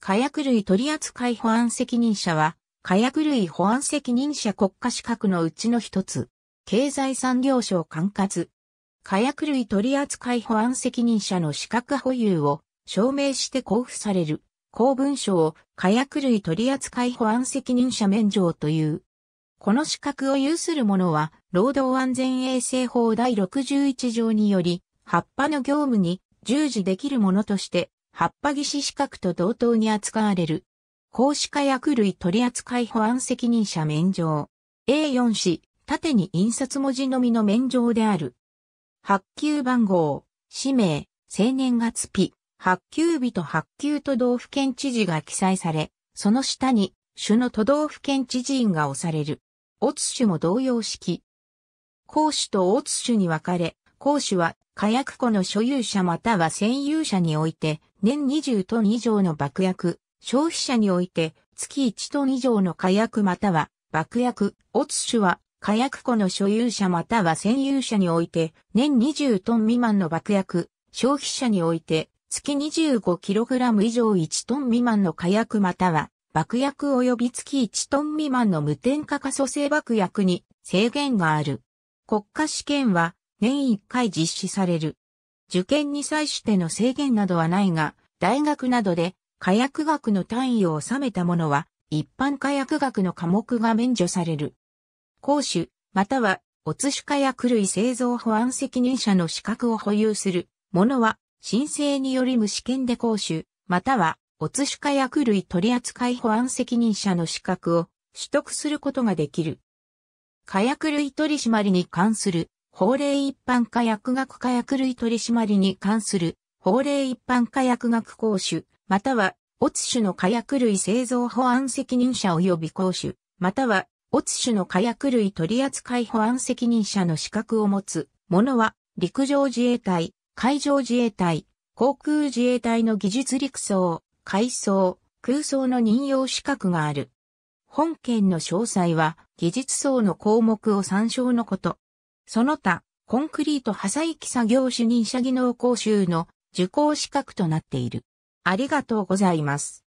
火薬類取扱保安責任者は、火薬類保安責任者国家資格のうちの一つ、経済産業省管轄。火薬類取扱保安責任者の資格保有を証明して交付される公文書を火薬類取扱保安責任者免状という。この資格を有する者は、労働安全衛生法第61条により、葉っぱの業務に従事できるものとして葉っぱぎし資格と同等に扱われる。公司化薬類取扱保安責任者免状。A4 紙、縦に印刷文字のみの免状である。発給番号、氏名、生年月日、発給日と発給都道府県知事が記載され、その下に、種の都道府県知事員が押される。オツ種も同様式。公主とオツ種に分かれ、公主は火薬庫の所有者または占有者において、年20トン以上の爆薬、消費者において月1トン以上の火薬または爆薬、オツ種は火薬庫の所有者または占有者において年20トン未満の爆薬、消費者において月 25kg 以上1トン未満の火薬または爆薬及び月1トン未満の無添加化素性爆薬に制限がある。国家試験は年1回実施される。受験に際しての制限などはないが、大学などで火薬学の単位を収めたものは、一般火薬学の科目が免除される。講師、または、おつし科薬類製造保安責任者の資格を保有する者は、申請により無試験で講習、または、おつし科薬類取扱保安責任者の資格を取得することができる。火薬類取締りに関する法令一般化薬学化薬類取締りに関する法令一般化薬学講習、または、オツ種の火薬類製造保安責任者及び講習、または、オツ種の火薬類取扱保安責任者の資格を持つ者は、陸上自衛隊、海上自衛隊、航空自衛隊の技術陸装、海装、空装の任用資格がある。本件の詳細は、技術層の項目を参照のこと。その他、コンクリート破砕機作業主任者技能講習の受講資格となっている。ありがとうございます。